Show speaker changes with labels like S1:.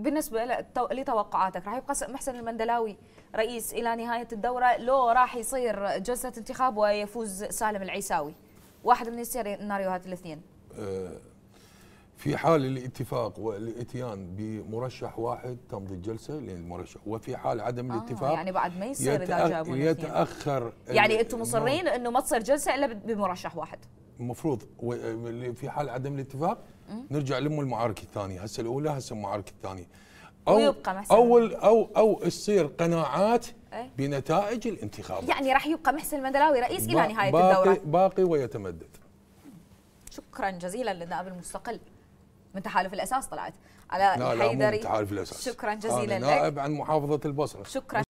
S1: بالنسبة لتوقعاتك راح يبقى محسن المندلاوي رئيس إلى نهاية الدورة لو راح يصير جلسة انتخاب ويفوز سالم العيساوي واحد من السيناريوهات الاثنين
S2: آه، في حال الاتفاق والاتيان بمرشح واحد تمضي الجلسه للمرشح وفي حال عدم آه الاتفاق يعني
S3: بعد ما يصير اذا جابوا يتاخر
S2: يعني انتم مصرين
S3: انه ما تصير جلسه الا بمرشح واحد
S2: المفروض في حال عدم الاتفاق نرجع لم المعارك الثانيه هسه الاولى هسه المعارك الثانيه او ويبقى مثلا او او او تصير قناعات إيه. بنتائج الانتخابات
S1: يعني راح يبقى محسن المندلاوي رئيس الى نهايه باقي الدوره
S2: باقي ويتمدد
S1: شكرا جزيلا للنائب المستقل من تحالف الاساس طلعت على الحيدري لا لا مو من تحالف الاساس شكرا جزيلا لك نائب
S2: عن محافظه البصره
S1: شكرا